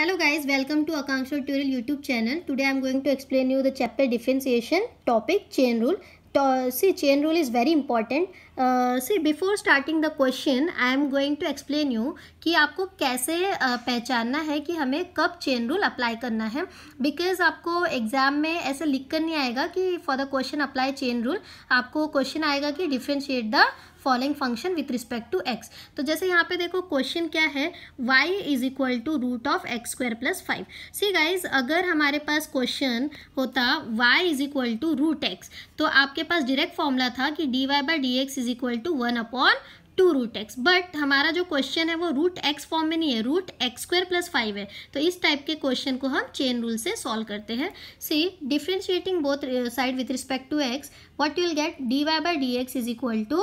Hello guys, welcome to Akanksha Tutorial YouTube channel. Today I am going to explain you the chapter differentiation topic chain rule. See chain rule is very important see before starting the question I am going to explain you कि आपको कैसे uh, पहचानना है कि हमें कब chain rule apply करना है बिकॉज आपको एग्जाम में ऐसे लिख कर नहीं आएगा कि for the question apply chain rule आपको क्वेश्चन आएगा कि differentiate the following function with respect to x तो जैसे यहाँ पे देखो क्वेश्चन क्या है y is equal to root of x square plus five see guys अगर हमारे पास क्वेश्चन होता y is equal to root x तो आपके पास डिरेक्ट फॉर्मूला था कि d y by d x is is equal to one upon two root x but हमारा जो क्वेश्चन है वो रूट एक्स फॉर्म में नहीं है root x square plus five है तो इस टाइप के क्वेश्चन को हम चेन रूल से सॉल्व करते हैं see differentiating both side with respect to x what you'll get d y by d x is equal to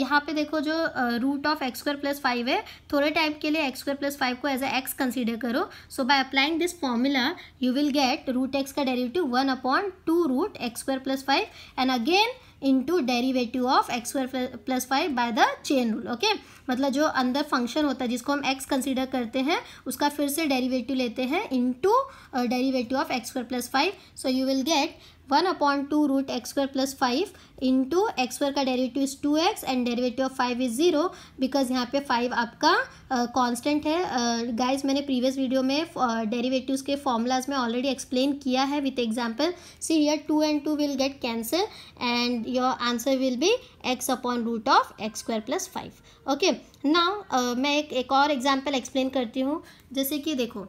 यहाँ पे देखो जो root of x square plus five है थोड़े टाइप के लिए एक्स स्क्वायर प्लस फाइव को एज अ एक्स कंसिडर करो so by applying this formula you will get root x का derivative one upon two root x square plus five and again into derivative of x square plus five by the chain rule okay मतलब जो अंदर function होता है जिसको हम x consider करते हैं उसका फिर से डेरीवेटिव लेते हैं into derivative of x square plus five so you will get one upon two root x square plus five into x square का derivative is two x and derivative of five is zero because यहाँ पे five आपका constant uh, है guys uh, मैंने previous video में derivatives uh, के formulas में already explain किया है with example see here two and two will get cancel and your answer will be x upon root of x square plus five okay ना मैं एक, एक और एग्जाम्पल एक्सप्लेन करती हूँ जैसे कि देखो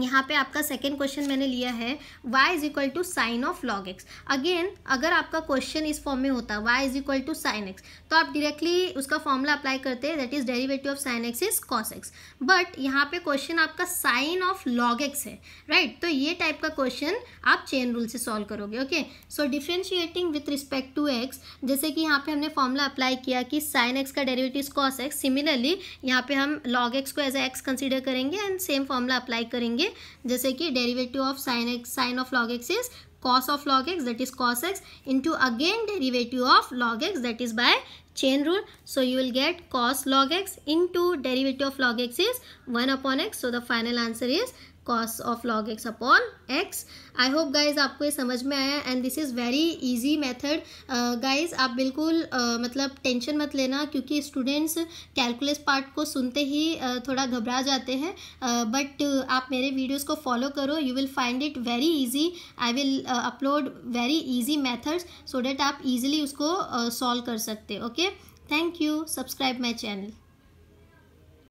यहाँ पे आपका सेकेंड क्वेश्चन मैंने लिया है y is equal to sine of log x again अगर आपका क्वेश्चन इस फॉर्म में होता y is equal to sine x तो आप डायरेक्टली उसका फॉर्मूला अप्लाई करते हैं that is derivative of sine x is cos x but यहाँ पे क्वेश्चन आपका साइन ऑफ लॉग एक्स है राइट right? तो ये टाइप का क्वेश्चन आप चेन रूल से सॉल्व करोगे okay so differentiating with respect to x जैसे कि यहाँ पे हमने फॉर्मूला अप्लाई किया कि साइन एक्स का derivative is cos x similarly यहाँ पे हम लॉग एक्स को एज एक्स कंसिडर करेंगे एंड सेम फॉर्मूला अप्लाई करेंगे जैसे कि derivative of sine x sine of log x is cos of log x that is cos x into again derivative of log x that is by chain rule. So you will get cos log x into derivative of log x is 1 upon x. So the final answer is cos of log x upon x. I hope guys आपको ये समझ में आया and this is very easy method guys आप बिल्कुल uh, मतलब tension मत लेना क्योंकि स्टूडेंट्स कैलकुलस पार्ट को सुनते ही uh, थोड़ा घबरा जाते हैं बट uh, but, uh, आप मेरे वीडियोस को फॉलो करो you will find it very easy I will upload very easy methods so that आप इजीली उसको सॉल्व uh, कर सकते okay thank you subscribe my channel